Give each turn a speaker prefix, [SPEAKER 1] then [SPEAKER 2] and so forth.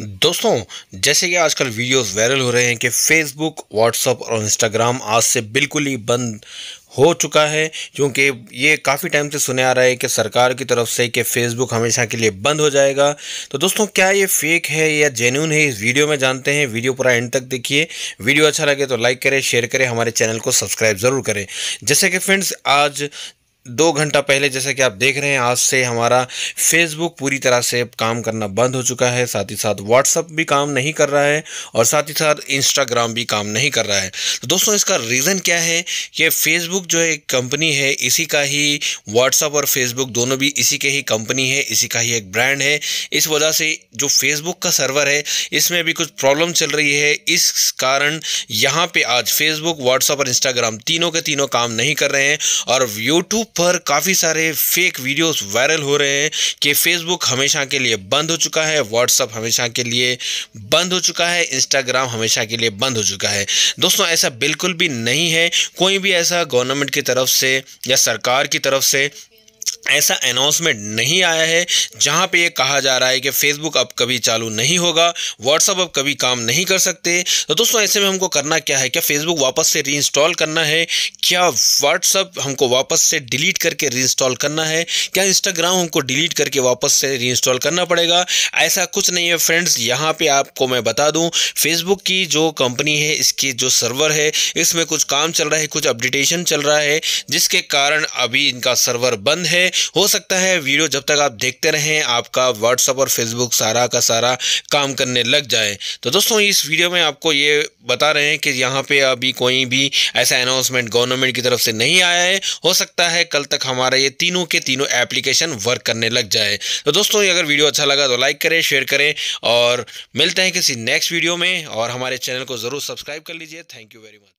[SPEAKER 1] दोस्तों जैसे कि आजकल वीडियोस वायरल हो रहे हैं कि फेसबुक व्हाट्सअप और इंस्टाग्राम आज से बिल्कुल ही बंद हो चुका है क्योंकि ये काफ़ी टाइम से सुने आ रहा है कि सरकार की तरफ से कि फेसबुक हमेशा के लिए बंद हो जाएगा तो दोस्तों क्या ये फेक है या जेन्यून है इस वीडियो में जानते हैं वीडियो पूरा एंड तक देखिए वीडियो अच्छा लगे तो लाइक करें शेयर करें हमारे चैनल को सब्सक्राइब ज़रूर करें जैसे कि फ्रेंड्स आज दो घंटा पहले जैसा कि आप देख रहे हैं आज से हमारा फेसबुक पूरी तरह से काम करना बंद हो चुका है साथ ही साथ व्हाट्सअप भी काम नहीं कर रहा है और साथ ही साथ इंस्टाग्राम भी काम नहीं कर रहा है तो दोस्तों इसका रीज़न क्या है कि फेसबुक जो एक कंपनी है इसी का ही व्हाट्सअप और फेसबुक दोनों भी इसी के ही कंपनी है इसी का ही एक ब्रांड है इस वजह से जो फेसबुक का सर्वर है इसमें भी कुछ प्रॉब्लम चल रही है इस कारण यहाँ पर आज फेसबुक व्हाट्सअप और इंस्टाग्राम तीनों के तीनों काम नहीं कर रहे हैं और यूट्यूब पर काफ़ी सारे फेक वीडियोस वायरल हो रहे हैं कि फेसबुक हमेशा के लिए बंद हो चुका है व्हाट्सअप हमेशा के लिए बंद हो चुका है इंस्टाग्राम हमेशा के लिए बंद हो चुका है दोस्तों ऐसा बिल्कुल भी नहीं है कोई भी ऐसा गवर्नमेंट की तरफ से या सरकार की तरफ से ऐसा अनाउंसमेंट नहीं आया है जहां पे ये कहा जा रहा है कि फेसबुक अब कभी चालू नहीं होगा व्हाट्सअप अब कभी काम नहीं कर सकते तो दोस्तों ऐसे में हमको करना क्या है क्या फेसबुक वापस से री करना है क्या व्हाट्सअप हमको वापस से डिलीट करके री करना है क्या इंस्टाग्राम हमको डिलीट करके वापस से री करना पड़ेगा ऐसा कुछ नहीं है फ्रेंड्स यहाँ पर आपको मैं बता दूँ फेसबुक की जो कंपनी है इसकी जो सर्वर है इसमें कुछ काम चल रहा है कुछ अपडेटेशन चल रहा है जिसके कारण अभी इनका सर्वर बंद है हो सकता है वीडियो जब तक आप देखते रहें आपका व्हाट्सअप और फेसबुक सारा का सारा काम करने लग जाए तो दोस्तों इस वीडियो में आपको ये बता रहे हैं कि यहाँ पे अभी कोई भी ऐसा अनाउंसमेंट गवर्नमेंट की तरफ से नहीं आया है हो सकता है कल तक हमारा ये तीनों के तीनों एप्लीकेशन वर्क करने लग जाए तो दोस्तों अगर वीडियो अच्छा लगा तो लाइक करें शेयर करें और मिलते हैं किसी नेक्स्ट वीडियो में और हमारे चैनल को ज़रूर सब्सक्राइब कर लीजिए थैंक यू वेरी मच